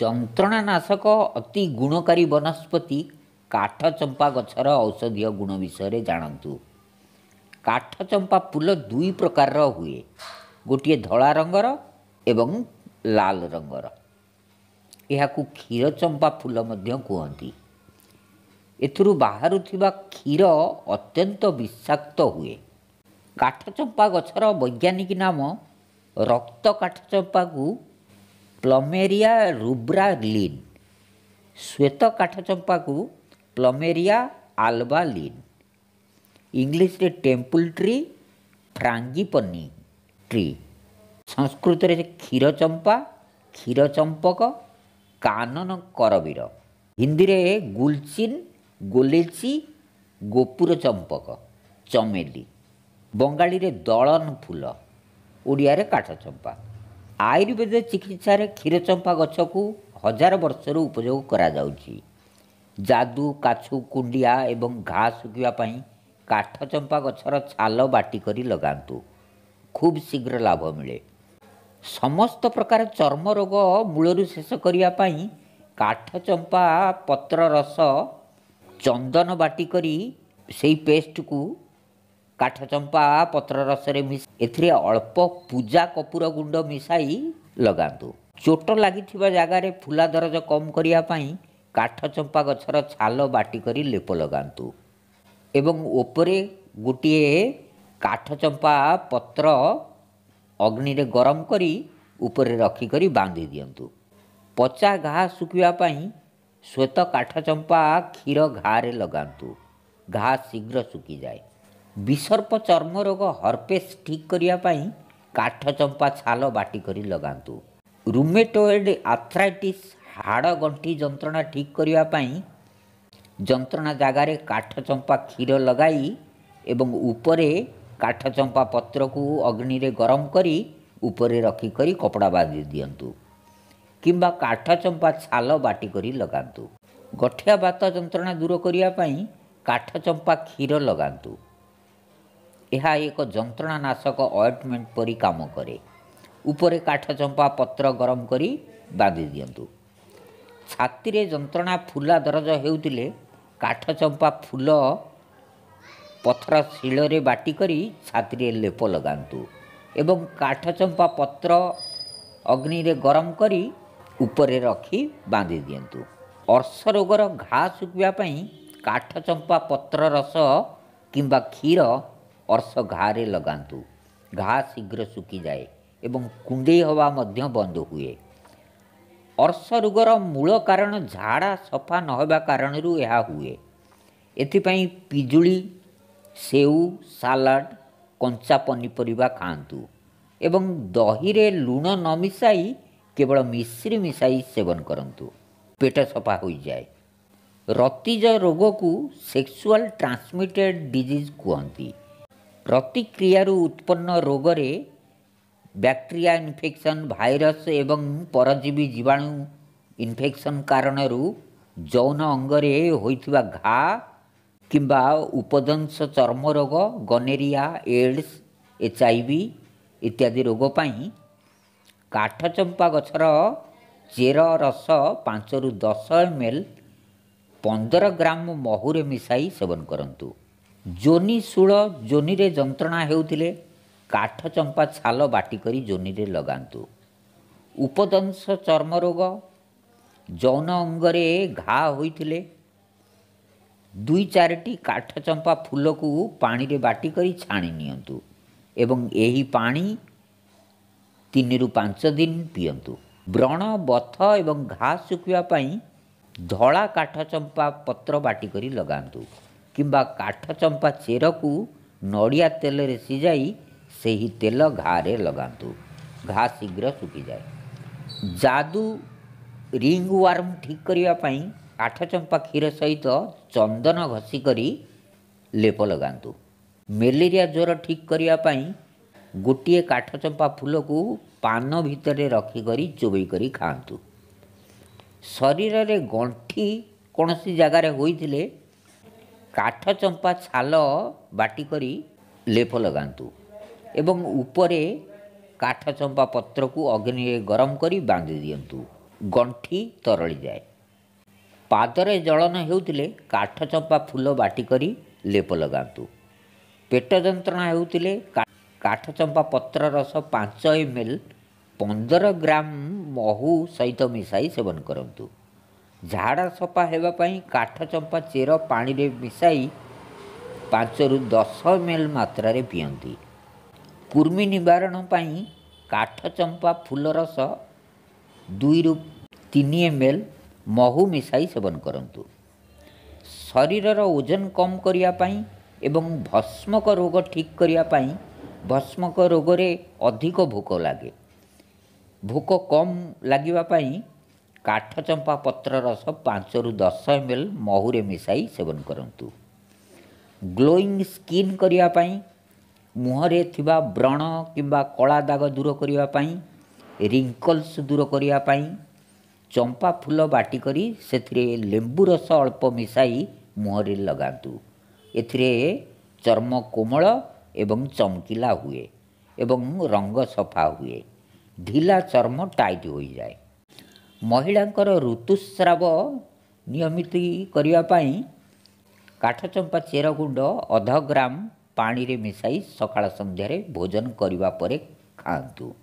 ଯନ୍ତ୍ରଣା ନାଶକ ଅତି ଗୁଣକାରୀ ବନସ୍ପତି କାଠ ଚମ୍ପା ଗଛର ଔଷଧୀୟ ଗୁଣ ବିଷୟରେ ଜାଣନ୍ତୁ କାଠ ଚମ୍ପା ଫୁଲ ଦୁଇ ପ୍ରକାରର ହୁଏ ଗୋଟିଏ ଧଳା ରଙ୍ଗର ଏବଂ ଲାଲ ରଙ୍ଗର ଏହାକୁ କ୍ଷୀର ଚମ୍ପା ଫୁଲ ମଧ୍ୟ କୁହନ୍ତି ଏଥିରୁ ବାହାରୁଥିବା କ୍ଷୀର ଅତ୍ୟନ୍ତ ବିଷାକ୍ତ ହୁଏ କାଠ ଚମ୍ପା ଗଛର ବୈଜ୍ଞାନିକ ନାମ ରକ୍ତ କାଠ ଚମ୍ପାକୁ ପ୍ଲମେରିଆ ରୁବ୍ରା ଲିନ୍ ଶ୍ୱେତ ଚମ୍ପାକୁ ପ୍ଲମେରିଆ ଆଲବା ଲିନ୍ ଇଂଲିଶରେ ଟେମ୍ପୁଲ ଟ୍ରି ଫ୍ରାଙ୍ଗିପନି ଟ୍ରି ସଂସ୍କୃତରେ କ୍ଷୀର ଚମ୍ପା କ୍ଷୀର ଚମ୍ପକ କାନନ କରବୀର ହିନ୍ଦୀରେ ଗୁଲଚିନ୍ ଗୋଲେଚି ଗୋପୁର ଚମ୍ପକ ଚମେଲି ବଙ୍ଗାଳୀରେ ଦଳନ ଫୁଲ ଓଡ଼ିଆରେ କାଠ ଚମ୍ପା ଆୟୁର୍ବେଦ ଚିକିତ୍ସାରେ କ୍ଷୀରଚମ୍ପା ଗଛକୁ ହଜାର ବର୍ଷରୁ ଉପଯୋଗ କରାଯାଉଛି ଯାଦୁ କାଛୁ କୁଣ୍ଡିଆ ଏବଂ ଘା ଶୁଖିବା ପାଇଁ କାଠ ଚମ୍ପା ଗଛର ଛାଲ ବାଟି କରି ଲଗାନ୍ତୁ ଖୁବ୍ ଶୀଘ୍ର ଲାଭ ମିଳେ ସମସ୍ତ ପ୍ରକାର ଚର୍ମ ରୋଗ ମୂଳରୁ ଶେଷ କରିବା ପାଇଁ କାଠ ଚମ୍ପା ପତ୍ର ରସ ଚନ୍ଦନ ବାଟି କରି ସେଇ ପେଷ୍ଟକୁ କାଠ ଚମ୍ପା ପତ୍ର ରସରେ ମିଶ ଏଥିରେ ଅଳ୍ପ ପୂଜା କପୁର ଗୁଣ୍ଡ ମିଶାଇ ଲଗାନ୍ତୁ ଚୋଟ ଲାଗିଥିବା ଜାଗାରେ ଫୁଲା ଦରଜ କମ୍ କରିବା ପାଇଁ କାଠ ଚମ୍ପା ଗଛର ଛାଲ ବାଟି କରି ଲେପ ଲଗାନ୍ତୁ ଏବଂ ଉପରେ ଗୋଟିଏ କାଠ ଚମ୍ପା ପତ୍ର ଅଗ୍ନିରେ ଗରମ କରି ଉପରେ ରଖିକରି ବାନ୍ଧି ଦିଅନ୍ତୁ ପଚା ଘା ଶୁଖିବା ପାଇଁ ଶ୍ୱେତ କାଠ ଚମ୍ପା କ୍ଷୀର ଘାରେ ଲଗାନ୍ତୁ ଘା ଶୀଘ୍ର ଶୁଖିଯାଏ ବିସର୍ପ ଚର୍ମ ରୋଗ ହର୍ପେସ୍ ଠିକ୍ କରିବା ପାଇଁ କାଠ ଚମ୍ପା ଛାଲ ବାଟି କରି ଲଗାନ୍ତୁ ରୁମେଟୋଏଡ୍ ଆଥ୍ରାଇଟିସ୍ ହାଡ଼ ଗଣ୍ଠି ଯନ୍ତ୍ରଣା ଠିକ୍ କରିବା ପାଇଁ ଯନ୍ତ୍ରଣା ଜାଗାରେ କାଠ ଚମ୍ପା କ୍ଷୀର ଲଗାଇ ଏବଂ ଉପରେ କାଠ ଚମ୍ପା ପତ୍ରକୁ ଅଗ୍ନିରେ ଗରମ କରି ଉପରେ ରଖିକରି କପଡ଼ା ବାନ୍ଧି ଦିଅନ୍ତୁ କିମ୍ବା କାଠ ଚମ୍ପା ଛାଲ ବାଟି କରି ଲଗାନ୍ତୁ ଗଠିଆ ବାତ ଯନ୍ତ୍ରଣା ଦୂର କରିବା ପାଇଁ କାଠ ଚମ୍ପା କ୍ଷୀର ଲଗାନ୍ତୁ ଏହା ଏକ ଯନ୍ତ୍ରଣା ନାଶକ ଅଏଣ୍ଟମେଣ୍ଟ ପରି କାମ କରେ ଉପରେ କାଠ ଚମ୍ପା ପତ୍ର ଗରମ କରି ବାନ୍ଧି ଦିଅନ୍ତୁ ଛାତିରେ ଯନ୍ତ୍ରଣା ଫୁଲା ଦରଜ ହେଉଥିଲେ କାଠ ଚମ୍ପା ଫୁଲ ପଥର ଶିଳରେ ବାଟିକରି ଛାତିରେ ଲେପ ଲଗାନ୍ତୁ ଏବଂ କାଠ ଚମ୍ପା ପତ୍ର ଅଗ୍ନିରେ ଗରମ କରି ଉପରେ ରଖି ବାନ୍ଧି ଦିଅନ୍ତୁ ଅର୍ଶ ରୋଗର ଘା ଶୁଖିବା ପାଇଁ କାଠ ଚମ୍ପା ପତ୍ର ରସ କିମ୍ବା କ୍ଷୀର ଅର୍ଶ ଘା'ରେ ଲଗାନ୍ତୁ ଘା ଶୀଘ୍ର ଶୁଖିଯାଏ ଏବଂ କୁଣ୍ଡେଇ ହେବା ମଧ୍ୟ ବନ୍ଦ ହୁଏ ଅର୍ଶ ରୋଗର ମୂଳ କାରଣ ଝାଡ଼ା ସଫା ନହେବା କାରଣରୁ ଏହା ହୁଏ ଏଥିପାଇଁ ପିଜୁଳି ସେଉ ସାଲାଡ଼ କଞ୍ଚା ପନିପରିବା ଖାଆନ୍ତୁ ଏବଂ ଦହିରେ ଲୁଣ ନ ମିଶାଇ କେବଳ ମିଶ୍ରି ମିଶାଇ ସେବନ କରନ୍ତୁ ପେଟ ସଫା ହୋଇଯାଏ ରତିଜ ରୋଗକୁ ସେକ୍ସୁଆଲ୍ ଟ୍ରାନ୍ସମିଟେଡ଼୍ ଡିଜିଜ୍ କୁହନ୍ତି ପ୍ରତିକ୍ରିୟାରୁ ଉତ୍ପନ୍ନ ରୋଗରେ ବ୍ୟାକ୍ଟେରିଆ ଇନଫେକ୍ସନ୍ ଭାଇରସ୍ ଏବଂ ପରଜୀବୀ ଜୀବାଣୁ ଇନଫେକ୍ସନ୍ କାରଣରୁ ଯୌନ ଅଙ୍ଗରେ ହୋଇଥିବା ଘା କିମ୍ବା ଉପଦଂଶ ଚର୍ମରୋଗ gonorrhoea AIDS H I V ଇତ୍ୟାଦି ରୋଗ ପାଇଁ କାଠଚମ୍ପା ଗଛର ଚେର ରସ ପାଞ୍ଚରୁ ଦଶ ଏମ୍ ଏଲ୍ ପନ୍ଦର ଗ୍ରାମ ମହୁରେ ମିଶାଇ ସେବନ କରନ୍ତୁ ଯୋନି ଶୂଳ ଯୋନିରେ ଯନ୍ତ୍ରଣା ହେଉଥିଲେ କାଠ ଚମ୍ପା ଛାଲ ବାଟି କରି ଯୋନିରେ ଲଗାନ୍ତୁ ଉପଦଂଶ ଚର୍ମରୋଗ ଯୌନ ଅଙ୍ଗରେ ଘା ହୋଇଥିଲେ ଦୁଇ ଚାରିଟି କାଠ ଚମ୍ପା ଫୁଲକୁ ପାଣିରେ ବାଟି କରି ଛାଣି ନିଅନ୍ତୁ ଏବଂ ଏହି ପାଣି ତିନିରୁ ପାଞ୍ଚ ଦିନ ପିଅନ୍ତୁ ବ୍ରଣ ବଥ ଏବଂ ଘା ଶୁଖିବା ପାଇଁ ଧଳା କାଠ ଚମ୍ପା ପତ୍ର ବାଟି କରି ଲଗାନ୍ତୁ କିମ୍ବା କାଠ ଚମ୍ପା ଚେରକୁ ନଡ଼ିଆ ତେଲରେ ସିଝାଇ ସେହି ତେଲ ଘାରେ ଲଗାନ୍ତୁ ଘା ଶୀଘ୍ର ଶୁଖିଯାଏ ଯାଦୁ ରିଙ୍ଗ ୱାର୍ମ ଠିକ୍ କରିବା ପାଇଁ କାଠ ଚମ୍ପା କ୍ଷୀର ସହିତ ଚନ୍ଦନ ଘଷି କରି ଲେପ ଲଗାନ୍ତୁ ମ୍ୟାଲେରିଆ ଜ୍ୱର ଠିକ୍ କରିବା ପାଇଁ ଗୋଟିଏ କାଠ ଚମ୍ପା ଫୁଲକୁ ପାନ ଭିତରେ ରଖିକରି ଚୋବେଇ କରି ଖାଆନ୍ତୁ ଶରୀରରେ ଗଣ୍ଠି କୌଣସି ଜାଗାରେ ହୋଇଥିଲେ କାଠ ଚମ୍ପା ଛାଲ ବାଟିକରି ଲେପ ଲଗାନ୍ତୁ ଏବଂ ଉପରେ କାଠ ଚମ୍ପା ପତ୍ରକୁ ଅଗ୍ନିରେ ଗରମ କରି ବାନ୍ଧି ଦିଅନ୍ତୁ ଗଣ୍ଠି ତରଳିଯାଏ ପାଦରେ ଜଳନ ହେଉଥିଲେ କାଠ ଚମ୍ପା ଫୁଲ ବାଟିକରି ଲେପ ଲଗାନ୍ତୁ ପେଟ ଯନ୍ତ୍ରଣା ହେଉଥିଲେ କାଠ ଚମ୍ପା ପତ୍ର ରସ ପାଞ୍ଚ ଏମ୍ ଏଲ୍ ପନ୍ଦର ଗ୍ରାମ ମହୁ ସହିତ ମିଶାଇ ସେବନ କରନ୍ତୁ ଝାଡ଼ା ସଫା ହେବା ପାଇଁ କାଠ ଚମ୍ପା ଚେର ପାଣିରେ ମିଶାଇ ପାଞ୍ଚରୁ ଦଶ ଏମ୍ ଏଲ୍ ମାତ୍ରାରେ ପିଅନ୍ତି କୃମି ନିବାରଣ ପାଇଁ କାଠ ଚମ୍ପା ଫୁଲ ରସ ଦୁଇରୁ ତିନି ଏମ୍ ଏଲ୍ ମହୁ ମିଶାଇ ସେବନ କରନ୍ତୁ ଶରୀରର ଓଜନ କମ୍ କରିବା ପାଇଁ ଏବଂ ଭସ୍ମକ ରୋଗ ଠିକ୍ କରିବା ପାଇଁ ଭସ୍ମକ ରୋଗରେ ଅଧିକ ଭୋକ ଲାଗେ ଭୋକ କମ୍ ଲାଗିବା ପାଇଁ କାଠଚମ୍ପା ପତ୍ର ରସ ପାଞ୍ଚରୁ ଦଶ ଏମ୍ ଏଲ୍ ମହୁରେ ମିଶାଇ ସେବନ କରନ୍ତୁ ଗ୍ଲୋଇଂ ସ୍କିନ୍ କରିବା ପାଇଁ ମୁହଁରେ ଥିବା ବ୍ରଣ କିମ୍ବା କଳା ଦାଗ ଦୂର କରିବା ପାଇଁ ରିଙ୍କଲ୍ସ ଦୂର କରିବା ପାଇଁ ଚମ୍ପା ଫୁଲ ବାଟି କରି ସେଥିରେ ଲେମ୍ବୁ ରସ ଅଳ୍ପ ମିଶାଇ ମୁହଁରେ ଲଗାନ୍ତୁ ଏଥିରେ ଚର୍ମ କୋମଳ ଏବଂ ଚମକିଲା ହୁଏ ଏବଂ ରଙ୍ଗ ସଫା ହୁଏ ଢିଲା ଚର୍ମ ଟାଇଟ୍ ହୋଇଯାଏ ମହିଳାଙ୍କର ଋତୁସ୍ରାବ ନିୟମିତ କରିବା ପାଇଁ କାଠ କାଠଚମ୍ପା ଚେରଗୁଣ୍ଡ ଅଧ ଗ୍ରାମ ପାଣିରେ ମିଶାଇ ସକାଳ ସନ୍ଧ୍ୟାରେ ଭୋଜନ କରିବା ପରେ ଖାଆନ୍ତୁ